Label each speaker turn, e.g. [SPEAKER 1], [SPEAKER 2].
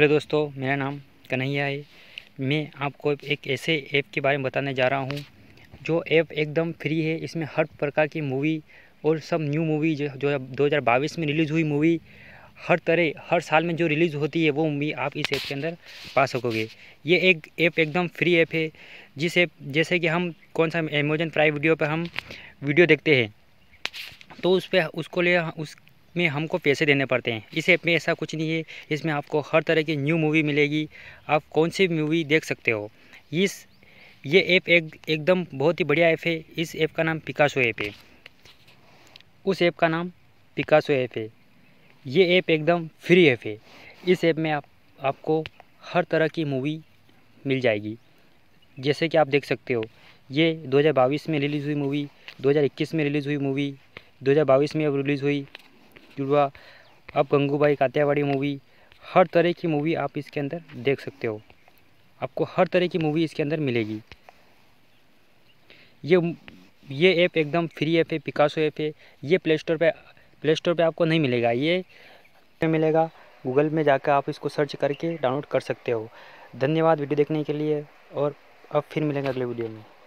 [SPEAKER 1] hello दोस्तों मेरा नाम कन्हैया है मैं आपको एक ऐसे ऐप के बारे में बताने जा रहा हूँ जो ऐप एकदम फ्री है इसमें हर प्रकार की मूवी और सब न्यू मूवी जो जो बाईस में रिलीज़ हुई मूवी हर तरह हर साल में जो रिलीज़ होती है वो मूवी आप इस ऐप के अंदर पा सकोगे ये एक ऐप एकदम फ्री ऐप है जिस ऐप जैसे कि हम कौन सा अमेजन प्राइम वीडियो पर हम वीडियो देखते हैं तो उस पर उसको ले उस में हमको पैसे देने पड़ते हैं इस ऐप में ऐसा कुछ नहीं है इसमें आपको हर तरह की न्यू मूवी मिलेगी आप कौन सी मूवी देख सकते हो इस ये ऐप एक एकदम बहुत ही बढ़िया ऐप है इस ऐप का नाम पिकासो ऐप है उस ऐप का नाम पिकासो ऐप है ये ऐप एकदम फ्री ऐप है इस ऐप में आप आपको हर तरह की मूवी मिल जाएगी जैसे कि आप देख सकते हो ये 2022 में रिलीज़ हुई मूवी 2021 में रिलीज़ हुई मूवी 2022 में अब रिलीज़ हुई जुड़वा अब गंगूबाई कात्यावाड़ी मूवी हर तरह की मूवी आप इसके अंदर देख सकते हो आपको हर तरह की मूवी इसके अंदर मिलेगी ये ये ऐप एकदम फ्री ऐप है पिकासो ऐप है ये प्ले स्टोर पर प्ले स्टोर पर आपको नहीं मिलेगा ये मिलेगा गूगल में जाकर आप इसको सर्च करके डाउनलोड कर सकते हो धन्यवाद वीडियो देखने के लिए और अब फिर मिलेंगे अगले वीडियो में